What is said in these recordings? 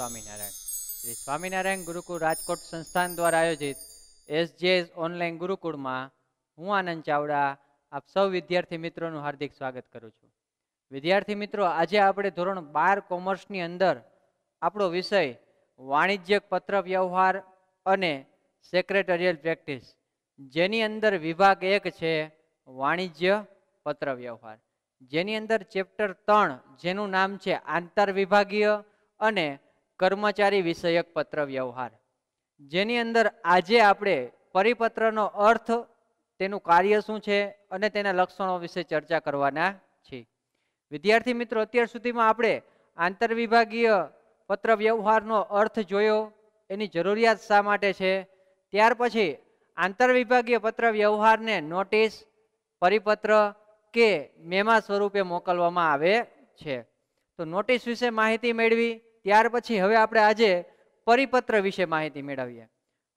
સ્વામિનારાયણ શ્રી સ્વામિનારાયણ ગુરુકુળ રાજકોટ સંસ્થાન દ્વારા આયોજિત એસજીએસ ઓનલાઈન ગુરુકુળમાં હું આનંદ ચાવડા આપ સૌ વિદ્યાર્થી મિત્રોનું હાર્દિક સ્વાગત કરું છું વિદ્યાર્થી મિત્રો આજે આપણે ધોરણ બાર કોમર્સની અંદર આપણો વિષય વાણિજ્યક પત્ર વ્યવહાર અને સેક્રેટરિયલ પ્રેક્ટિસ જેની અંદર વિભાગ એક છે વાણિજ્ય પત્ર વ્યવહાર જેની અંદર ચેપ્ટર ત્રણ જેનું નામ છે આંતર વિભાગીય અને કર્મચારી વિષયક પત્ર વ્યવહાર જેની અંદર આજે આપણે પરિપત્રનો અર્થ તેનું કાર્ય શું છે અને તેના લક્ષણો વિશે ચર્ચા કરવાના છીએ વિદ્યાર્થી મિત્રો અત્યાર સુધીમાં આપણે આંતરવિભાગીય પત્ર વ્યવહારનો અર્થ જોયો એની જરૂરિયાત શા માટે છે ત્યાર પછી આંતરવિભાગીય પત્ર વ્યવહારને નોટિસ પરિપત્ર કે મેમા સ્વરૂપે મોકલવામાં આવે છે તો નોટિસ વિશે માહિતી મેળવી ત્યાર પછી હવે આપણે આજે પરિપત્ર વિશે માહિતી મેળવીએ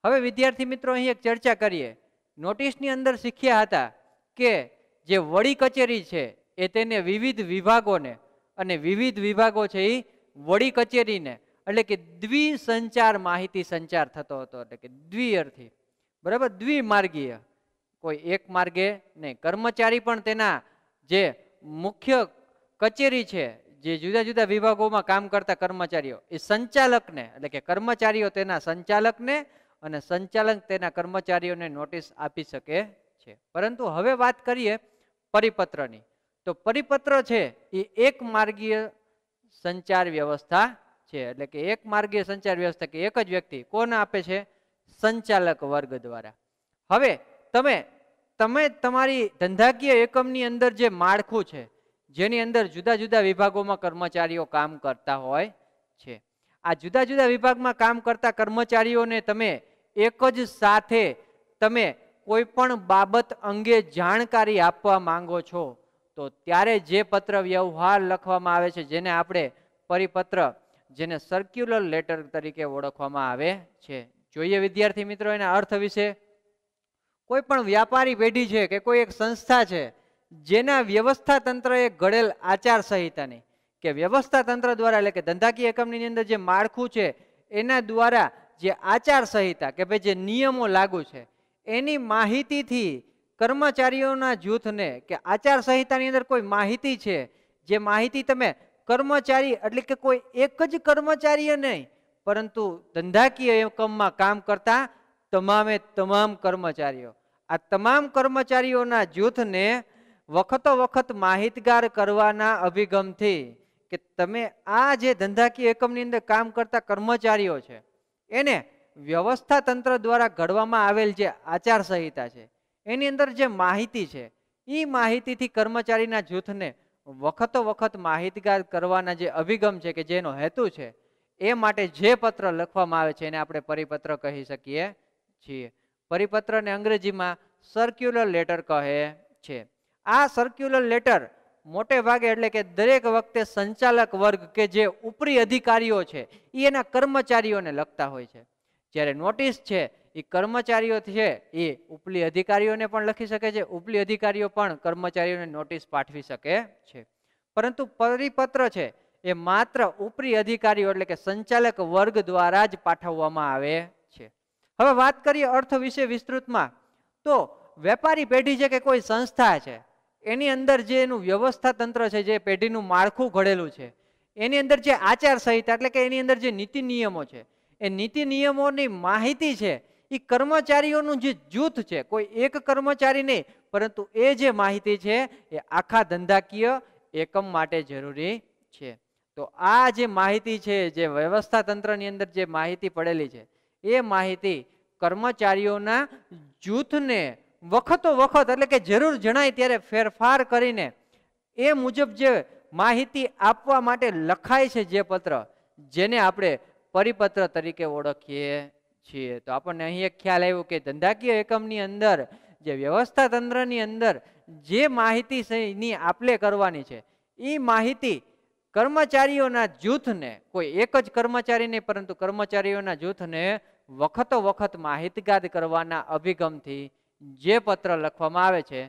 હવે વિદ્યાર્થી મિત્રો અહીં એક ચર્ચા કરીએ નોટિસની અંદર શીખ્યા હતા કે જે વડી કચેરી છે એ તેને વિવિધ વિભાગોને અને વિવિધ વિભાગો છે એ વડી કચેરીને એટલે કે દ્વિસંચાર માહિતી સંચાર થતો હતો એટલે કે દ્વિઅર્થી બરાબર દ્વિમાર્ગીય કોઈ એક માર્ગે નહીં કર્મચારી પણ તેના જે મુખ્ય કચેરી છે જે જુદા જુદા વિભાગોમાં કામ કરતા કર્મચારીઓ એ સંચાલકને એટલે કે કર્મચારીઓ તેના સંચાલકને અને સંચાલક તેના કર્મચારીઓને નોટિસ આપી શકે છે પરંતુ હવે વાત કરીએ પરિપત્રની તો પરિપત્ર છે એ એક માર્ગીય સંચાર વ્યવસ્થા છે એટલે કે એક માર્ગીય સંચાર વ્યવસ્થા કે એક જ વ્યક્તિ કોને આપે છે સંચાલક વર્ગ દ્વારા હવે તમે તમે તમારી ધંધાકીય એકમની અંદર જે માળખું છે જેની અંદર જુદા જુદા વિભાગોમાં કર્મચારીઓ કામ કરતા હોય છે આ જુદા જુદા વિભાગમાં કામ કરતા કર્મચારીઓને તમે એક જ સાથે તમે કોઈ પણ બાબત અંગે જાણકારી આપવા માંગો છો તો ત્યારે જે પત્ર વ્યવહાર લખવામાં આવે છે જેને આપણે પરિપત્ર જેને સર્ક્યુલર લેટર તરીકે ઓળખવામાં આવે છે જોઈએ વિદ્યાર્થી મિત્રો એના અર્થ વિશે કોઈ પણ વ્યાપારી પેઢી છે કે કોઈ એક સંસ્થા છે જેના વ્યવસ્થા તંત્રએ ઘડેલ આચાર સંહિતાની કે વ્યવસ્થા તંત્ર દ્વારા એટલે કે ધંધાકીય એકમની અંદર જે માળખું છે એના દ્વારા જે આચાર સંહિતા કે ભાઈ જે નિયમો લાગુ છે એની માહિતીથી કર્મચારીઓના જૂથને કે આચાર સંહિતાની અંદર કોઈ માહિતી છે જે માહિતી તમે કર્મચારી એટલે કે કોઈ એક જ કર્મચારીએ નહીં પરંતુ ધંધાકીય એકમમાં કામ કરતા તમામે તમામ કર્મચારીઓ આ તમામ કર્મચારીઓના જૂથને વખતો વખત માહિતગાર કરવાના અભિગમથી કે તમે આ જે ધંધાકીય એકમની અંદર કામ કરતા કર્મચારીઓ છે એને વ્યવસ્થા તંત્ર દ્વારા ઘડવામાં આવેલ જે આચાર સંહિતા છે એની અંદર જે માહિતી છે એ માહિતીથી કર્મચારીના જૂથને વખતો વખત માહિતગાર કરવાના જે અભિગમ છે કે જેનો હેતુ છે એ માટે જે પત્ર લખવામાં આવે છે એને આપણે પરિપત્ર કહી શકીએ છીએ પરિપત્રને અંગ્રેજીમાં સર્ક્યુલર લેટર કહે છે આ સર્ક્યુલર લેટર મોટે ભાગે એટલે કે દરેક વખતે સંચાલક વર્ગ કે જે ઉપરી અધિકારીઓ છે એ એના કર્મચારીઓને લખતા હોય છે જ્યારે નોટિસ છે એ કર્મચારીઓ છે એ ઉપલી અધિકારીઓને પણ લખી શકે છે ઉપલી અધિકારીઓ પણ કર્મચારીઓને નોટિસ પાઠવી શકે છે પરંતુ પરિપત્ર છે એ માત્ર ઉપરી અધિકારીઓ એટલે કે સંચાલક વર્ગ દ્વારા જ પાઠવવામાં આવે છે હવે વાત કરીએ અર્થ વિશે વિસ્તૃતમાં તો વેપારી પેઢી છે કે કોઈ સંસ્થા છે એની અંદર જે એનું વ્યવસ્થા તંત્ર છે જે પેઢીનું માળખું ઘડેલું છે એની અંદર જે આચાર સંહિતા એટલે કે એની અંદર જે નીતિ નિયમો છે એ નીતિ નિયમોની માહિતી છે એ કર્મચારીઓનું જે જૂથ છે કોઈ એક કર્મચારી નહીં પરંતુ એ જે માહિતી છે એ આખા ધંધાકીય એકમ માટે જરૂરી છે તો આ જે માહિતી છે જે વ્યવસ્થા તંત્રની અંદર જે માહિતી પડેલી છે એ માહિતી કર્મચારીઓના જૂથને વખતો વખત એટલે કે જરૂર જણાય ત્યારે ફેરફાર કરીને એ મુજબ જે માહિતી આપવા માટે લખાય છે જે પત્ર જેને આપણે પરિપત્ર તરીકે ઓળખીએ છીએ તો આપણને અહીં એક ખ્યાલ આવ્યો કે ધંધાકીય એકમની અંદર જે વ્યવસ્થા તંત્રની અંદર જે માહિતી એની આપલે કરવાની છે એ માહિતી કર્મચારીઓના જૂથને કોઈ એક જ કર્મચારી નહીં પરંતુ કર્મચારીઓના જૂથને વખતો વખત માહિતગાર કરવાના અભિગમથી જે પત્ર લખવામાં આવે છે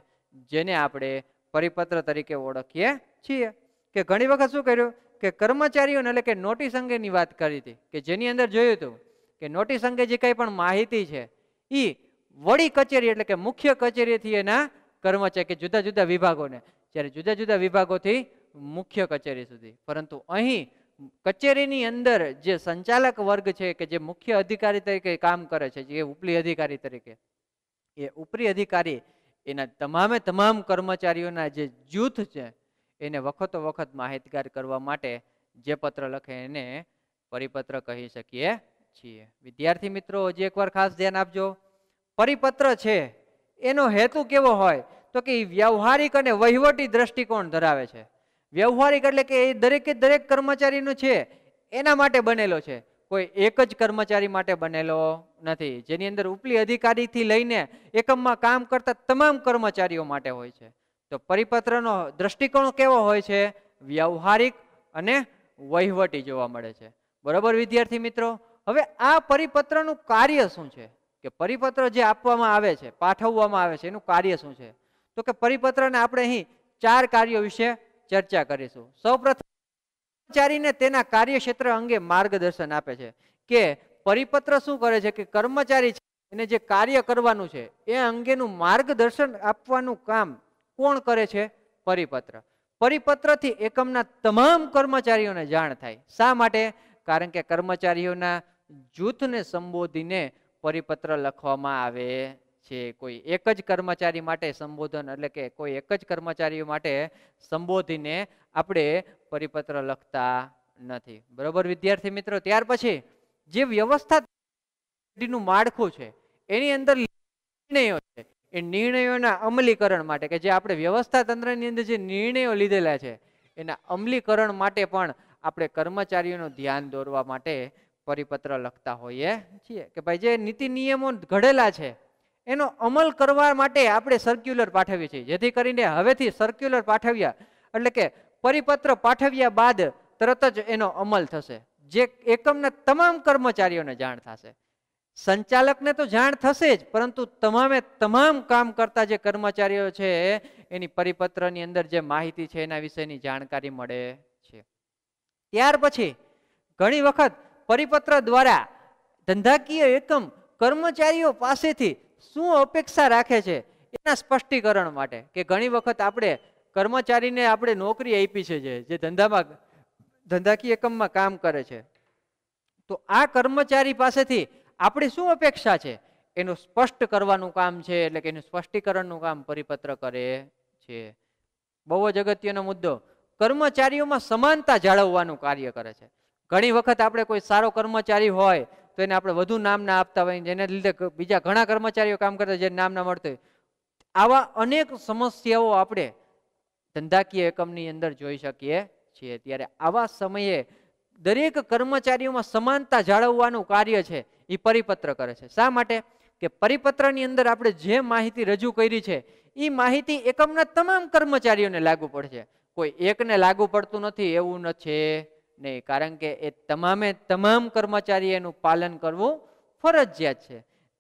જેને આપણે પરિપત્ર તરીકે ઓળખીએ છીએ કે ઘણી વખત શું કર્યું કે કર્મચારીઓને એટલે કે નોટિસ અંગેની વાત કરી હતી કે જેની અંદર જોયું હતું કે નોટિસ અંગે જે કંઈ પણ માહિતી છે એ વડી કચેરી એટલે કે મુખ્ય કચેરીથી એના કર્મચારી કે જુદા જુદા વિભાગોને જ્યારે જુદા જુદા વિભાગોથી મુખ્ય કચેરી સુધી પરંતુ અહીં કચેરીની અંદર જે સંચાલક વર્ગ છે કે જે મુખ્ય અધિકારી તરીકે કામ કરે છે જે ઉપલી અધિકારી તરીકે એ ઉપરી અધિકારી એના તમામે તમામ કર્મચારીઓના જે જૂથ છે એને વખતો વખત માહિતગાર કરવા માટે જે પત્ર લખે એને પરિપત્ર કહી શકીએ છીએ વિદ્યાર્થી મિત્રો હજી એકવાર ખાસ ધ્યાન આપજો પરિપત્ર છે એનો હેતુ કેવો હોય તો કે વ્યવહારિક અને વહીવટી દ્રષ્ટિકોણ ધરાવે છે વ્યવહારિક એટલે કે એ દરેકે દરેક કર્મચારીનું છે એના માટે બનેલો છે કોઈ એક જ કર્મચારી માટે બનેલો નથી જેની અંદર ઉપલી અધિકારીથી લઈને એકમમાં કામ કરતા તમામ કર્મચારીઓ માટે હોય છે તો પરિપત્રનો દ્રષ્ટિકોણ કેવો હોય છે વ્યવહારિક અને વહીવટી જોવા મળે છે બરોબર વિદ્યાર્થી મિત્રો હવે આ પરિપત્રનું કાર્ય શું છે કે પરિપત્ર જે આપવામાં આવે છે પાઠવવામાં આવે છે એનું કાર્ય શું છે તો કે પરિપત્રને આપણે અહીં ચાર કાર્યો વિશે ચર્ચા કરીશું સૌપ્રથમ કર્મચારીને તેના કાર્યક્ષેત્ર અંગે માર્ગદર્શન આપે છે કે પરિપત્ર શું કરે છે કે કર્મચારી છે એને જે કાર્ય કરવાનું છે એ અંગેનું માર્ગદર્શન આપવાનું કામ કોણ કરે છે પરિપત્ર પરિપત્રથી એકમના તમામ કર્મચારીઓને જાણ થાય શા માટે કારણ કે કર્મચારીઓના જૂથને સંબોધીને પરિપત્ર લખવામાં આવે છે કોઈ એક જ કર્મચારી માટે સંબોધન એટલે કે કોઈ એક જ કર્મચારીઓ માટે સંબોધીને આપણે પરિપત્ર લખતા નથી બરોબર વિદ્યાર્થી મિત્રો ત્યાર પછી જે વ્યવસ્થા માળખું છે એની અંદર નિર્ણયો છે એ નિર્ણયોના અમલીકરણ માટે કે જે આપણે વ્યવસ્થા તંત્રની અંદર જે નિર્ણયો લીધેલા છે એના અમલીકરણ માટે પણ આપણે કર્મચારીઓનું ધ્યાન દોરવા માટે પરિપત્ર લખતા હોઈએ છીએ કે ભાઈ જે નીતિ નિયમો ઘડેલા છે એનો અમલ કરવા માટે આપણે સર્ક્યુલર પાઠવીએ છીએ જેથી કરીને હવેથી સર્ક્યુલર પાઠવ્યા એટલે કે પરિપત્ર પાઠવ્યા બાદ તરત જ એનો અમલ થશે જે એકમના તમામ કર્મચારીઓને જાણ થશે સંચાલકને તો જાણ થશે જ પરંતુ તમામે તમામ કામ કરતા જે કર્મચારીઓ છે એની પરિપત્રની અંદર જે માહિતી છે એના વિશેની જાણકારી મળે છે ત્યાર પછી ઘણી વખત પરિપત્ર દ્વારા ધંધાકીય એકમ કર્મચારીઓ પાસેથી શું અપેક્ષા રાખે છે એના સ્પષ્ટીકરણ માટે કે ઘણી વખત આપણે કર્મચારીને આપણે નોકરી આપી છે જે ધંધામાં ધંધાકીય એકમમાં કામ કરે છે તો આ કર્મચારી પાસેથી આપણી શું અપેક્ષા છે એનું સ્પષ્ટ કરવાનું કામ છે એટલે કે એનું સ્પષ્ટીકરણનું કામ પરિપત્ર કરે છે બહુ જ અગત્યનો મુદ્દો કર્મચારીઓમાં સમાનતા જાળવવાનું કાર્ય કરે છે ઘણી વખત આપણે કોઈ સારો કર્મચારી હોય તો એને આપણે વધુ નામ ના આપતા હોય જેને લીધે બીજા ઘણા કર્મચારીઓ કામ કરતા જે નામ ના મળતું આવા અનેક સમસ્યાઓ આપણે ધંધાકીય એકમની અંદર જોઈ શકીએ છીએ ત્યારે આવા સમયે દરેક કર્મચારીઓમાં સમાનતા જાળવવાનું કાર્ય છે એ પરિપત્ર કરે છે શા માટે કે પરિપત્રની અંદર આપણે જે માહિતી રજૂ કરી છે એ માહિતી એકમના તમામ કર્મચારીઓને લાગુ પડશે કોઈ એકને લાગુ પડતું નથી એવું ન છે નહીં કારણ કે એ તમામે તમામ કર્મચારી એનું પાલન કરવું ફરજિયાત છે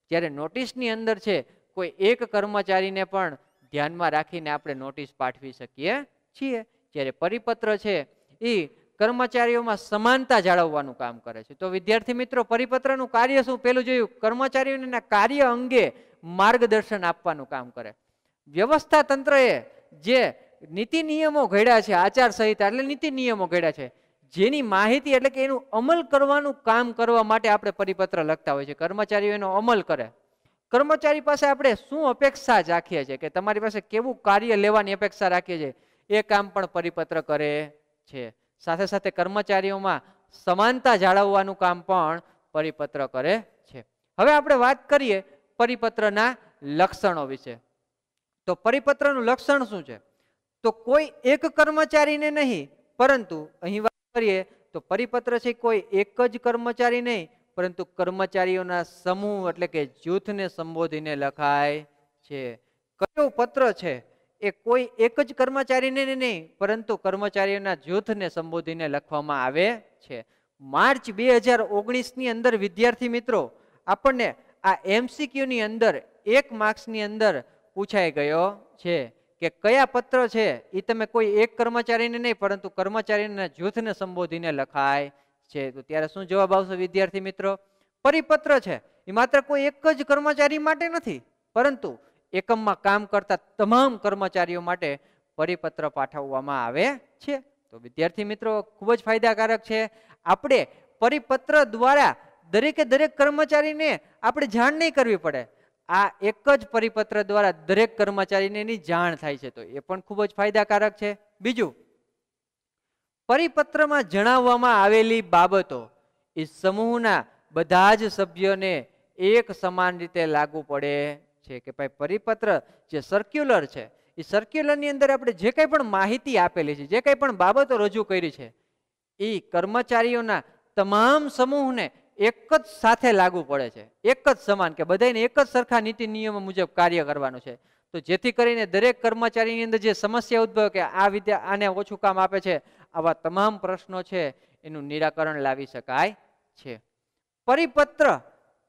જ્યારે નોટિસની અંદર છે કોઈ એક કર્મચારીને પણ ધ્યાનમાં રાખીને આપણે નોટિસ પાઠવી શકીએ છીએ જ્યારે પરિપત્ર છે એ કર્મચારીઓમાં સમાનતા જાળવવાનું કામ કરે છે તો વિદ્યાર્થી મિત્રો પરિપત્રનું કાર્ય શું પેલું જોયું કર્મચારીઓને કાર્ય અંગે માર્ગદર્શન આપવાનું કામ કરે વ્યવસ્થા તંત્રએ જે નીતિ નિયમો ઘડ્યા છે આચાર સંહિતા એટલે નીતિ નિયમો ઘડ્યા છે જેની માહિતી એટલે કે એનું અમલ કરવાનું કામ કરવા માટે આપણે પરિપત્ર લખતા હોય છે કર્મચારીઓ એનો અમલ કરે કર્મચારી પાસે આપણે શું અપેક્ષા રાખીએ છીએ કે તમારી પાસે કેવું કાર્ય લેવાની અપેક્ષા રાખીએ છીએ એ કામ પણ પરિપત્ર કરે છે સાથે સાથે કર્મચારીઓમાં સમાનતા જાળવવાનું કામ પણ પરિપત્ર કરે છે હવે આપણે વાત કરીએ પરિપત્રના લક્ષણો વિશે તો પરિપત્રનું લક્ષણ શું છે તો કોઈ એક કર્મચારીને નહીં પરંતુ અહીં વાત કરીએ તો પરિપત્ર છે કોઈ એક જ કર્મચારી નહીં પરંતુ કર્મચારીઓના સમૂહ એટલે કે જૂથને સંબોધીને લખાય છે કયો પત્ર છે એ કોઈ એક જ કર્મચારીને નહીં પરંતુ કર્મચારીઓના જૂથને સંબોધીને લખવામાં આવે છે માર્ચ બે હજાર ઓગણીસની અંદર વિદ્યાર્થી મિત્રો આપણને આ એમસીક્યુની અંદર એક માર્ક્સની અંદર પૂછાઈ ગયો છે કે કયા પત્ર છે એ તમે કોઈ એક કર્મચારીને નહીં પરંતુ કર્મચારીના જૂથને સંબોધીને લખાય છે તો ત્યારે શું જવાબ આવશે વિદ્યાર્થી મિત્રો પરિપત્ર છે એ માત્ર કોઈ એક જ કર્મચારી માટે નથી પરંતુ એકમમાં કામ કરતા તમામ કર્મચારીઓ માટે પરિપત્ર પાઠવવામાં આવે છે તો વિદ્યાર્થી મિત્રો ખૂબ જ ફાયદાકારક છે આપણે પરિપત્ર દ્વારા દરેકે દરેક કર્મચારીને આપણે જાણ નહીં કરવી પડે આ એક જ પરિપત્ર દ્વારા દરેક કર્મચારીને એની જાણ થાય છે તો એ પણ ખૂબ જ ફાયદાકારક છે બીજું પરિપત્રમાં જણાવવામાં આવેલી બાબતો એ સમૂહના બધા જ સભ્યોને એક સમાન રીતે લાગુ પડે છે કે ભાઈ પરિપત્ર જે સર્ક્યુલર છે એ સર્ક્યુલરની અંદર આપણે જે કંઈ પણ માહિતી આપેલી છે જે કંઈ પણ બાબતો રજૂ કરી છે એ કર્મચારીઓના તમામ સમૂહને એક જ સાથે લાગુ પડે છે એક જ સમાન કે બધાને એક જ સરખા નીતિ નિયમો મુજબ કાર્ય કરવાનું છે તો જેથી કરીને દરેક કર્મચારીની અંદર જે સમસ્યા ઉદ્ભવે કે આ વિદ્યા આને ઓછું કામ આપે છે આવા તમામ પ્રશ્નો છે એનું નિરાકરણ લાવી શકાય છે પરિપત્ર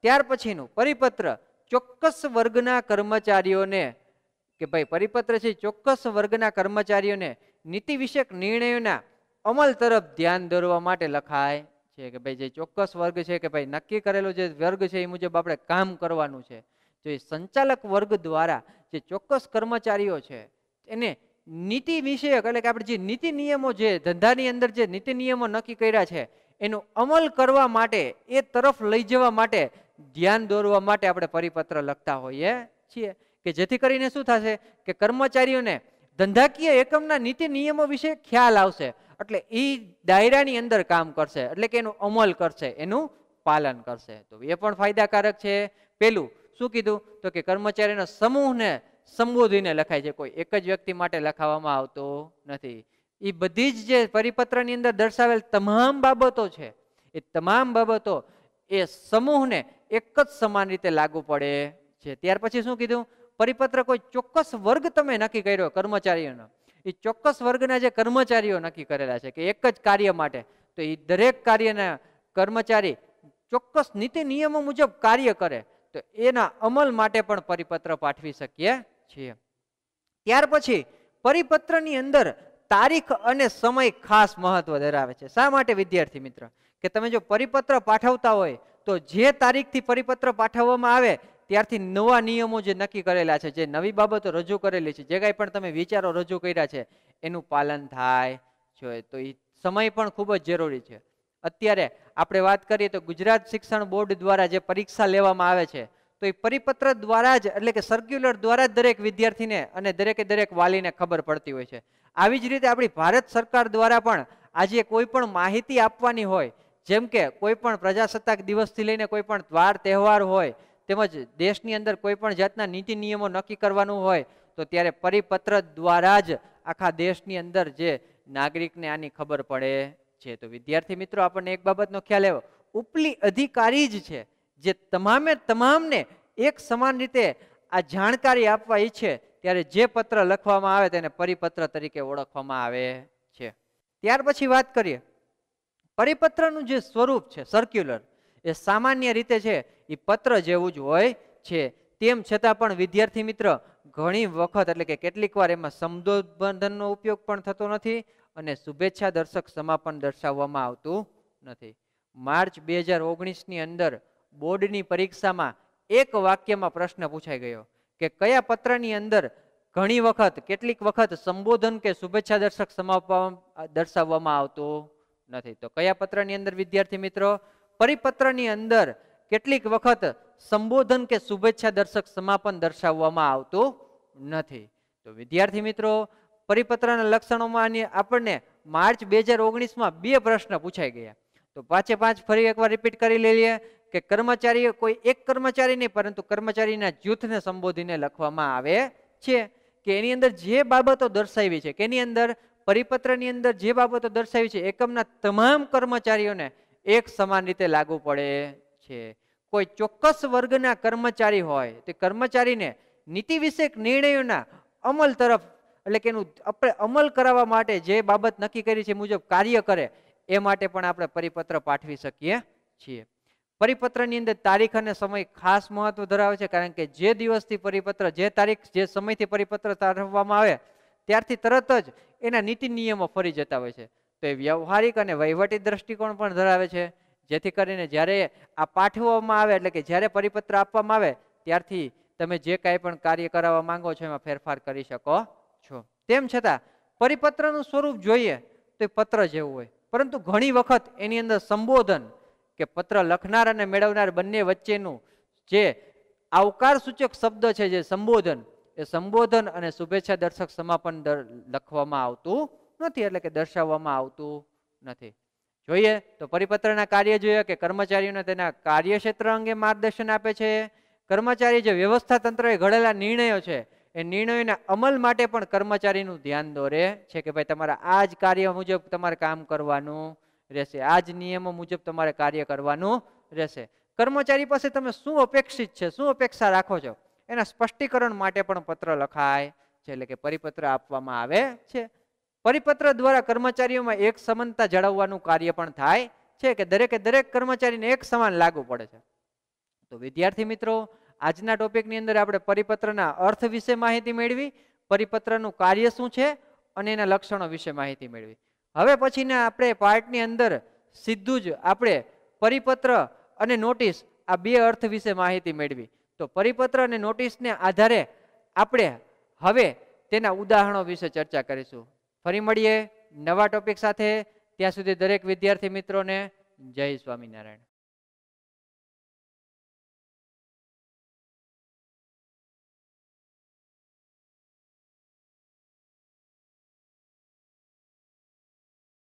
ત્યાર પછીનું પરિપત્ર ચોક્કસ વર્ગના કર્મચારીઓને કે ભાઈ પરિપત્ર છે ચોક્કસ વર્ગના કર્મચારીઓને નીતિ વિષયક નિર્ણયોના અમલ તરફ ધ્યાન દોરવા માટે લખાય છે કે ભાઈ જે ચોક્કસ વર્ગ છે કે ભાઈ નક્કી કરેલો જે વર્ગ છે એ મુજબ આપણે કામ કરવાનું છે તો એ સંચાલક વર્ગ દ્વારા જે ચોક્કસ કર્મચારીઓ છે એને નીતિ વિષયક એટલે કે આપણે જે નીતિ નિયમો જે ધંધાની અંદર જે નીતિ નિયમો નક્કી કર્યા છે એનો અમલ કરવા માટે એ તરફ લઈ જવા માટે ધ્યાન દોરવા માટે આપણે પરિપત્ર લખતા હોઈએ છીએ કે જેથી કરીને શું થશે કે કર્મચારીઓને ધંધાકીય એકમના નીતિ નિયમો વિશે ખ્યાલ આવશે એટલે એ દાયરાની અંદર કામ કરશે એટલે કે એનો અમલ કરશે એનું પાલન કરશે તો એ પણ ફાયદાકારક છે પેલું શું કીધું તો કે કર્મચારીના સમૂહને સંબોધીને લખાય છે કોઈ એક જ વ્યક્તિ માટે લખાવવામાં આવતો નથી એ બધી જ જે પરિપત્રની અંદર દર્શાવેલ તમામ બાબતો છે એ તમામ બાબતો એ સમૂહને એક જ સમાન રીતે લાગુ પડે છે ત્યાર પછી શું કીધું પરિપત્ર કોઈ ચોક્કસ વર્ગ તમે નક્કી કર્યો કર્મચારીઓનો એ ચોક્કસ વર્ગના જે કર્મચારીઓ નક્કી કરેલા છે કે એક જ કાર્ય માટે તો એ દરેક કાર્યના કર્મચારી ચોક્કસ નીતિ નિયમો મુજબ કાર્ય કરે તો એના અમલ માટે પણ પરિપત્ર પાઠવી શકીએ છીએ ત્યાર પછી પરિપત્રની અંદર તારીખ અને સમય ખાસ મહત્વ ધરાવે છે શા માટે વિદ્યાર્થી મિત્ર કે તમે જો પરિપત્ર પાઠવતા હોય તો જે તારીખથી પરિપત્ર પાઠવવામાં આવે ત્યારથી નવા નિયમો જે નક્કી કરેલા છે જે નવી બાબતો રજૂ કરેલી છે જે કાંઈ પણ તમે વિચારો રજૂ કર્યા છે એનું પાલન થાય જોઈએ તો એ સમય પણ ખૂબ જ જરૂરી છે અત્યારે આપણે વાત કરીએ તો ગુજરાત શિક્ષણ બોર્ડ દ્વારા જે પરીક્ષા લેવામાં આવે છે તો એ પરિપત્ર દ્વારા જ એટલે કે સર્ક્યુલર દ્વારા જ દરેક વિદ્યાર્થીને અને દરેકે દરેક વાલીને ખબર પડતી હોય છે આવી જ રીતે આપણી ભારત સરકાર દ્વારા પણ આજે કોઈ પણ માહિતી આપવાની હોય જેમ કે કોઈ પણ પ્રજાસત્તાક દિવસથી લઈને કોઈ પણ દ્વાર તહેવાર હોય તેમજ દેશની અંદર કોઈ પણ જાતના નીતિ નિયમો નક્કી કરવાનું હોય તો ત્યારે પરિપત્ર દ્વારા જ આખા દેશની અંદર જે નાગરિકને આની ખબર પડે છે તો વિદ્યાર્થી મિત્રો આપણને એક બાબતનો ખ્યાલ આવ્યો ઉપલી અધિકારી જ છે જે તમામે તમામને એક સમાન રીતે આ જાણકારી આપવા ઈચ્છે ત્યારે જે પત્ર લખવામાં આવે તેને પરિપત્ર તરીકે ઓળખવામાં આવે છે ત્યાર પછી વાત કરીએ પરિપત્રનું જે સ્વરૂપ છે સર્ક્યુલર એ સામાન્ય રીતે છે એ પત્ર જેવું જ હોય છે તેમ છતાં પણ વિદ્યાર્થી મિત્ર ઘણી વખત એટલે કે કેટલીક વાર એમાં સંબોધનનો ઉપયોગ પણ થતો નથી અને શુભેચ્છા દર્શક સમાપન દર્શાવવામાં આવતું નથી માર્ચ બે હજાર ઓગણીસની અંદર બોર્ડની પરીક્ષામાં એક વાક્યમાં પ્રશ્ન પૂછાઈ ગયો કે કયા પત્રની અંદર ઘણી વખત કેટલીક વખત સંબોધન કે શુભેચ્છા દર્શક સમાપવા દર્શાવવામાં આવતું નથી તો કયા પત્રની અંદર વિદ્યાર્થી મિત્રો પરિપત્રની અંદર કેટલીક વખત સંબોધન કે શુભેચ્છા દર્શક સમાપન દર્શાવવામાં આવતું નથી તો વિદ્યાર્થી મિત્રો પરિપત્રના લક્ષણોમાં આપણને માર્ચ બે હજાર ઓગણીસમાં બે પ્રશ્ન પૂછાઈ ગયા તો પાંચે પાંચ ફરી એકવાર રિપીટ કરી લઈએ કે કર્મચારીઓ કોઈ એક કર્મચારી નહીં પરંતુ કર્મચારીના જૂથને સંબોધીને લખવામાં આવે છે કે એની અંદર જે બાબતો દર્શાવી છે કે એની અંદર પરિપત્રની અંદર જે બાબતો દર્શાવી છે એકમના તમામ કર્મચારીઓને એક સમાન રીતે લાગુ પડે છે કોઈ ચોક્કસ વર્ગના કર્મચારી હોય તે કર્મચારીને નીતિ વિષયક નિર્ણયોના અમલ તરફ એટલે કે એનું આપણે અમલ કરાવવા માટે જે બાબત નક્કી કરી છે મુજબ કાર્ય કરે એ માટે પણ આપણે પરિપત્ર પાઠવી શકીએ છીએ પરિપત્રની અંદર તારીખ અને સમય ખાસ મહત્વ ધરાવે છે કારણ કે જે દિવસથી પરિપત્ર જે તારીખ જે સમયથી પરિપત્ર તારવવામાં આવે ત્યારથી તરત જ એના નીતિ નિયમો ફરી જતા હોય છે તો એ વ્યવહારિક અને વહીવટી દ્રષ્ટિકોણ પણ ધરાવે છે જેથી કરીને જ્યારે આ પાઠવવામાં આવે એટલે કે જ્યારે પરિપત્ર આપવામાં આવે ત્યારથી તમે જે કાંઈ પણ કાર્ય કરાવવા માંગો છો એમાં ફેરફાર કરી શકો છો તેમ છતાં પરિપત્રનું સ્વરૂપ જોઈએ તો એ પત્ર જેવું હોય પરંતુ ઘણી વખત એની અંદર સંબોધન કે પત્ર લખનાર અને મેળવનાર બંને વચ્ચેનું જે આવકાર સૂચક શબ્દ છે જે સંબોધન એ સંબોધન અને શુભેચ્છા દર્શક સમાપન લખવામાં આવતું નથી એટલે કે દર્શાવવામાં આવતું નથી જોઈએ તો પરિપત્રના કાર્ય જોઈએ કે કર્મચારીઓને તેના કાર્યક્ષેત્ર અંગે માર્ગદર્શન આપે છે કર્મચારી જે વ્યવસ્થા તંત્રએ ઘડેલા નિર્ણયો છે એ નિર્ણયોના અમલ માટે પણ કર્મચારીનું ધ્યાન દોરે છે કે ભાઈ તમારા આ જ કાર્ય મુજબ તમારે કામ કરવાનું રહેશે આ જ નિયમો મુજબ તમારે કાર્ય કરવાનું રહેશે કર્મચારી પાસે તમે શું અપેક્ષિત છે શું અપેક્ષા રાખો છો એના સ્પષ્ટીકરણ માટે પણ પત્ર લખાય છે એટલે કે પરિપત્ર આપવામાં આવે છે પરિપત્ર દ્વારા કર્મચારીઓમાં એક સમાનતા જાળવવાનું કાર્ય પણ થાય છે કે દરેકે દરેક કર્મચારીને એક સમાન લાગુ પડે છે તો વિદ્યાર્થી મિત્રો આજના ટોપિકની અંદર આપણે પરિપત્રના અર્થ વિશે માહિતી મેળવી પરિપત્રનું કાર્ય શું છે અને એના લક્ષણો વિશે માહિતી મેળવી હવે પછીના આપણે પાર્ટની અંદર સીધું જ આપણે પરિપત્ર અને નોટિસ આ બે અર્થ વિશે માહિતી મેળવી તો પરિપત્ર અને નોટિસને આધારે આપણે હવે તેના ઉદાહરણો વિશે ચર્ચા કરીશું ફરી મળીએ નવા ટોપિક સાથે ત્યાં સુધી દરેક વિદ્યાર્થી મિત્રોને જય સ્વામિનારાયણ